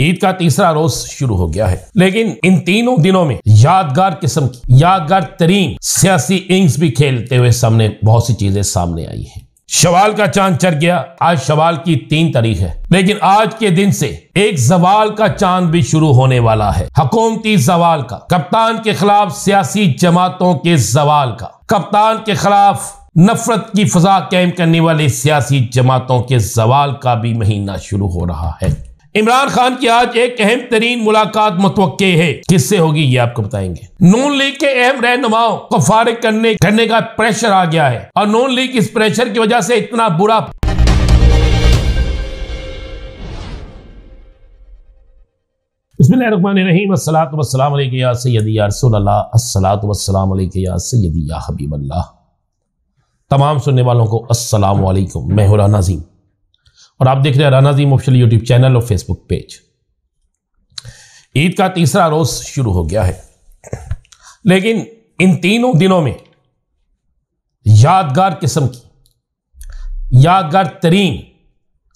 ईद का तीसरा रोज शुरू हो गया है लेकिन इन तीनों दिनों में यादगार किस्म की यादगार तरीन सियासी इंग्स भी खेलते हुए सामने बहुत सी चीजें सामने आई है शवाल का चांद चढ़ गया आज शवाल की तीन तारीख है लेकिन आज के दिन से एक जवाल का चांद भी शुरू होने वाला है हकूमती जवाल का कप्तान के खिलाफ सियासी जमातों के जवाल का कप्तान के खिलाफ नफरत की फजा कैम करने वाली सियासी जमातों के जवाल का भी महीना शुरू हो रहा है इमरान खान की आज एक अहम तरीन मुलाकात मतवक़ है किससे होगी ये आपको बताएंगे नून लीग के अहम रहनुमाओं को फारिग करने करने का प्रेशर आ गया है और नून लीग इस प्रेशर की वजह से इतना बुरा तमाम सुनने वालों को अस्सलाम मैं हुरा नाजीम और आप देख रहे हैं राना जीम ऑफिशियल यूट्यूब चैनल और फेसबुक पेज ईद का तीसरा रोज शुरू हो गया है लेकिन इन तीनों दिनों में यादगार किस्म की यादगार तरीन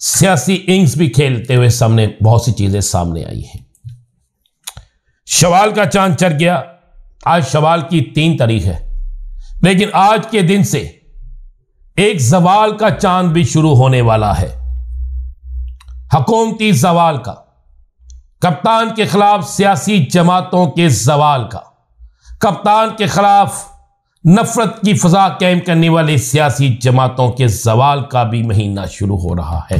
सियासी इंग्स भी खेलते हुए सामने बहुत सी चीज़ें सामने आई हैं शवाल का चांद चढ़ गया आज शवाल की तीन तारीख है लेकिन आज के दिन से एक जवाल का चांद भी शुरू होने वाला है हुकूमती जवाल का कप्तान के खिलाफ सियासी जमातों के जवाल का कप्तान के खिलाफ नफरत की फजा कैम करने वाली सियासी जमातों के जवाल का भी महीना शुरू हो रहा है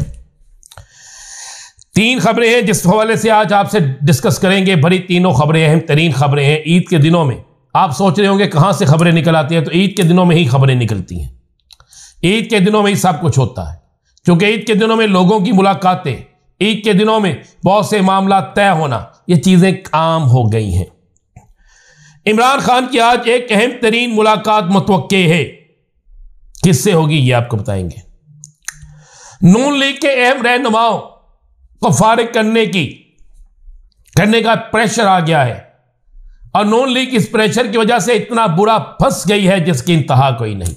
तीन खबरें हैं जिस हवाले से आज आपसे डिस्कस करेंगे बड़ी तीनों खबरें अहम तरीन खबरें हैं ईद के दिनों में आप सोच रहे होंगे कहाँ से खबरें निकल आती हैं तो ईद के दिनों में ही खबरें निकलती हैं ईद के दिनों में ही सब कुछ होता है क्योंकि ईद के दिनों में लोगों की मुलाकातें ईद के दिनों में बहुत से मामला तय होना ये चीज़ें काम हो गई हैं इमरान खान की आज एक अहम तरीन मुलाकात मतव है किससे होगी ये आपको बताएंगे नून लीग के अहम रहनुमाओं को फारिग करने की करने का प्रेशर आ गया है और नून लीग इस प्रेशर की वजह से इतना बुरा फंस गई है जिसकी इंतहा कोई नहीं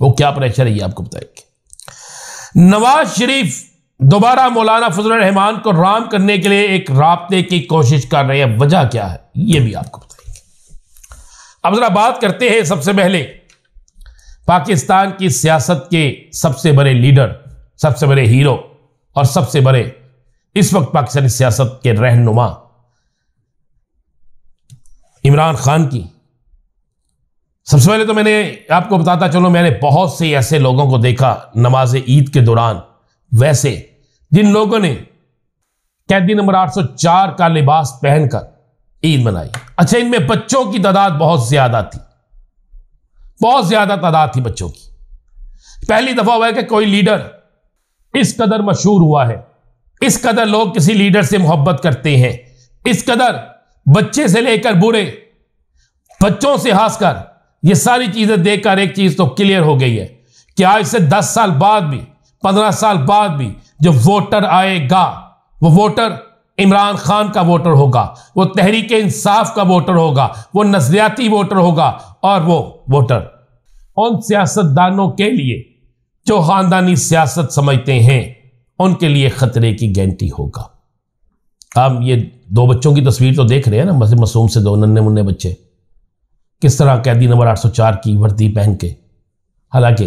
वो क्या प्रेशर है ये आपको बताएंगे नवाज शरीफ दोबारा मौलाना फजल रहमान को राम करने के लिए एक रबते की कोशिश कर रहे हैं वजह क्या है यह भी आपको बताएंगे अब जरा बात करते हैं सबसे पहले पाकिस्तान की सियासत के सबसे बड़े लीडर सबसे बड़े हीरो और सबसे बड़े इस वक्त पाकिस्तानी सियासत के रहनुमा इमरान खान की सबसे पहले तो मैंने आपको बताता चलो मैंने बहुत से ऐसे लोगों को देखा नमाज ईद के दौरान वैसे जिन लोगों ने कैदी नंबर 804 का लिबास पहनकर ईद मनाई अच्छा इनमें बच्चों की तादाद बहुत ज्यादा थी बहुत ज्यादा तादाद थी बच्चों की पहली दफा हुआ है कि कोई लीडर इस कदर मशहूर हुआ है इस कदर लोग किसी लीडर से मोहब्बत करते हैं इस कदर बच्चे से लेकर बुरे बच्चों से हंसकर ये सारी चीज़ें देखकर एक चीज़ तो क्लियर हो गई है कि आज से दस साल बाद भी पंद्रह साल बाद भी जो वोटर आएगा वो वोटर इमरान खान का वोटर होगा वो तहरीक इंसाफ का वोटर होगा वो नजरियाती वोटर होगा और वो वोटर उन सियासतदानों के लिए जो खानदानी सियासत समझते हैं उनके लिए ख़तरे की गारंटी होगा आप ये दो बच्चों की तस्वीर तो देख रहे हैं ना बस मासूम से दो नन्हे मुन्ने बच्चे किस तरह कैदी नंबर 804 की वर्दी पहन के हालांकि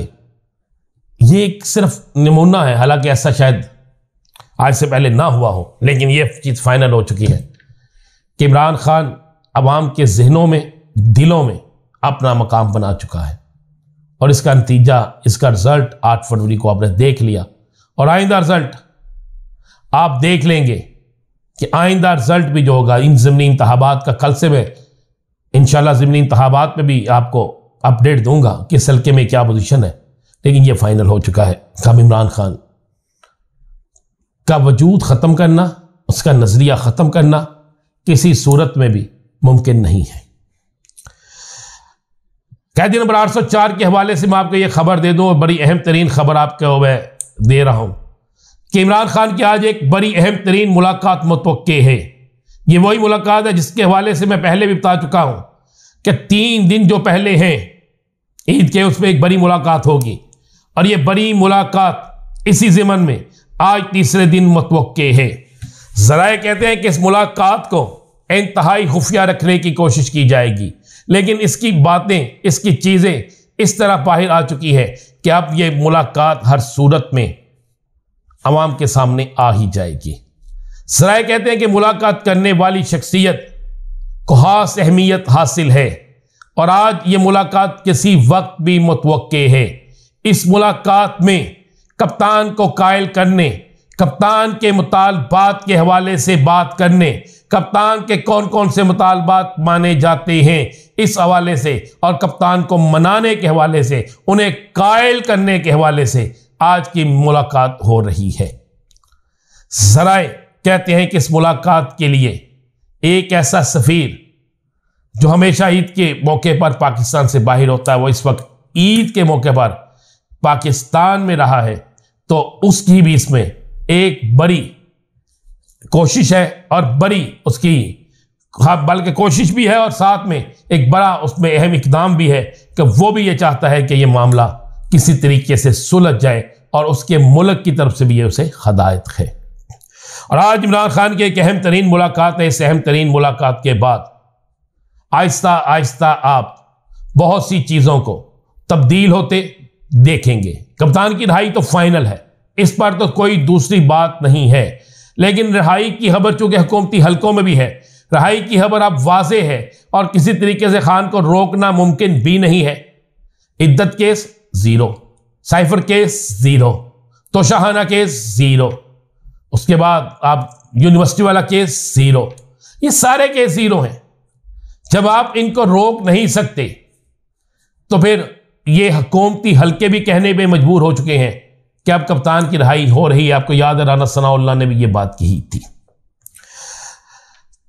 ये एक सिर्फ नमूना है हालांकि ऐसा शायद आज से पहले ना हुआ हो लेकिन ये चीज़ फाइनल हो चुकी है कि इमरान खान आवाम के जहनों में दिलों में अपना मकाम बना चुका है और इसका नतीजा इसका रिज़ल्ट आठ फरवरी को आपने देख लिया और आइंदा रिज़ल्ट आप देख लेंगे कि आइंदा रिज़ल्ट भी जो होगा इन ज़मनी इंतबात का कल से मैं इन ज़मनी इंतबात में भी आपको अपडेट दूंगा किस हल्के में क्या पोजीशन है लेकिन ये फाइनल हो चुका है कब इमरान खान का वजूद ख़त्म करना उसका नज़रिया ख़त्म करना किसी सूरत में भी मुमकिन नहीं है कैदी नंबर 804 के हवाले से मैं आपको यह खबर दे दूँ और बड़ी अहम तरीन खबर आपको मैं दे रहा हूँ कि इमरान खान की आज एक बड़ी अहम तरीन मुलाकात मुतव है ये वही मुलाकात है जिसके हवाले से मैं पहले भी बता चुका हूँ कि तीन दिन जो पहले हैं ईद के उसमें एक बड़ी मुलाकात होगी और ये बड़ी मुलाकात इसी ज़मन में आज तीसरे दिन मतव है ज़राए कहते हैं कि इस मुलाकात को इंतहाई खुफिया रखने की कोशिश की जाएगी लेकिन इसकी बातें इसकी चीज़ें इस तरह बाहर आ चुकी है कि अब ये मुलाकात हर सूरत में आवाम के सामने आ ही जाएगी सराय कहते हैं कि मुलाकात करने वाली शख्सियत को खास अहमियत हासिल है और आज ये मुलाकात किसी वक्त भी मुतवे है इस मुलाकात में कप्तान को कायल करने कप्तान के मुतालबात के हवाले से बात करने कप्तान के कौन कौन से मुतालबात माने जाते हैं इस हवाले से और कप्तान को मनाने के हवाले से उन्हें कायल करने के हवाले से आज की मुलाकात हो रही है जराए कहते हैं कि इस मुलाकात के लिए एक ऐसा सफ़ीर जो हमेशा ईद के मौके पर पाकिस्तान से बाहर होता है वो इस वक्त ईद के मौके पर पाकिस्तान में रहा है तो उसकी भी इसमें एक बड़ी कोशिश है और बड़ी उसकी बल्कि कोशिश भी है और साथ में एक बड़ा उसमें अहम इकदाम भी है कि वो भी ये चाहता है कि ये मामला किसी तरीके से सुलझ जाए और उसके मुल्क की तरफ से भी ये उसे हदायत है और आज इमरान खान की एक अहम तरीन मुलाकात है इस अहम तरीन मुलाकात के बाद आहिस्ता आहिस्ता आप बहुत सी चीज़ों को तब्दील होते देखेंगे कप्तान की रिहाई तो फाइनल है इस पर तो कोई दूसरी बात नहीं है लेकिन रिहाई की खबर चूंकि हुकूमती हलकों में भी है रिहाई की खबर अब वाज है और किसी तरीके से खान को रोकना मुमकिन भी नहीं है इद्दत case zero cipher case zero Toshakhana case zero उसके बाद आप यूनिवर्सिटी वाला केस ज़ीरो ये सारे केस ज़ीरो हैं जब आप इनको रोक नहीं सकते तो फिर ये हकूमती हल्के भी कहने पर मजबूर हो चुके हैं कि अब कप्तान की रहाई हो रही है आपको याद है राना सनाउल्ला ने भी ये बात कही थी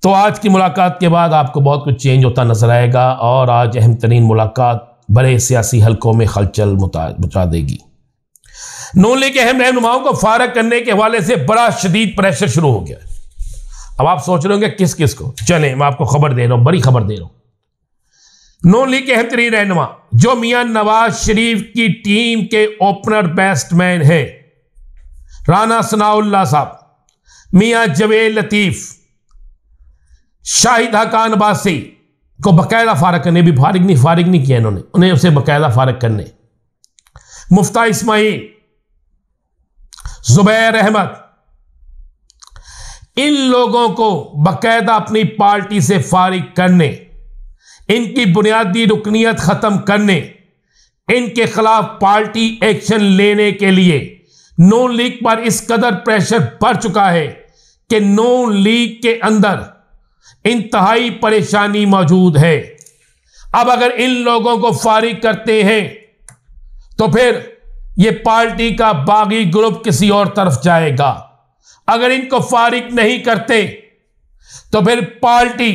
तो आज की मुलाकात के बाद आपको बहुत कुछ चेंज होता नजर आएगा और आज अहम तरीन मुलाकात बड़े सियासी हलकों में हलचल मचा देगी नून लीग के अहम रहनुमाओं को फारग करने के हवाले से बड़ा शदीद प्रेशर शुरू हो गया अब आप सोच रहे होंगे किस किस को चले मैं आपको खबर दे रहा हूँ बड़ी खबर दे रहा हूं नो लीग के अहम रहनुमा जो मियां नवाज शरीफ की टीम के ओपनर बैट्समैन है राना सनाउल्ला साहब मियां जवेद लतीफ़ शाहिद हकान बासी को बकायदा फारग करने भी फारिग नहीं फारिग नहीं किया इन्होंने उन्हें उसे बाकायदा फारग करने मुफ्ता इस्माइल जुबैर अहमद इन लोगों को बाकायदा अपनी पार्टी से फारिग करने इनकी बुनियादी रुकनीत ख़त्म करने इनके खिलाफ पार्टी एक्शन लेने के लिए नॉन लीग पर इस कदर प्रेशर बढ़ चुका है कि नॉन लीग के अंदर इंतहाई परेशानी मौजूद है अब अगर इन लोगों को फारिग करते हैं तो फिर ये पार्टी का बागी ग्रुप किसी और तरफ जाएगा अगर इनको फारिग नहीं करते तो फिर पार्टी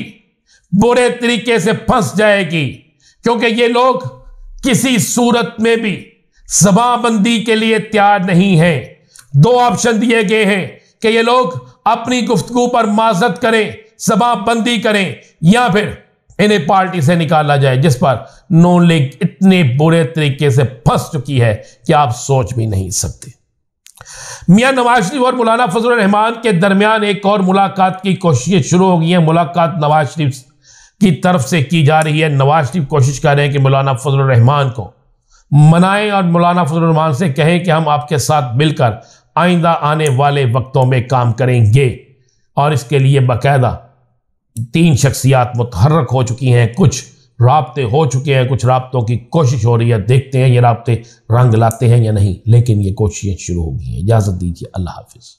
बुरे तरीके से फंस जाएगी क्योंकि ये लोग किसी सूरत में भी जबाबंदी के लिए तैयार नहीं है दो ऑप्शन दिए गए हैं कि ये लोग अपनी गुफ्तु पर माजत करें जबाबंदी करें या फिर इन्हें पार्टी से निकाला जाए जिस पर नून लीग इतने बुरे तरीके से फंस चुकी है कि आप सोच भी नहीं सकते मियां नवाज शरीफ और मौलाना फजल रहमान के दरमियान एक और मुलाकात की कोशिश शुरू हो गई है मुलाकात नवाज शरीफ की तरफ से की जा रही है नवाज शरीफ कोशिश कर रहे हैं कि मौलाना फजल रहमान को मनाएं और मौलाना फजल रहमान से कहें कि हम आपके साथ मिलकर आइंदा आने वाले वक्तों में काम करेंगे और इसके लिए बाकायदा तीन शख्सियात मतहरक हो चुकी हैं कुछ रबते हो चुके हैं कुछ रबतों की कोशिश हो रही है देखते हैं ये रबते रंग लाते हैं या नहीं लेकिन ये कोशिशें शुरू हो गई हैं इजाज़त दीजिए अल्लाह हाफिज़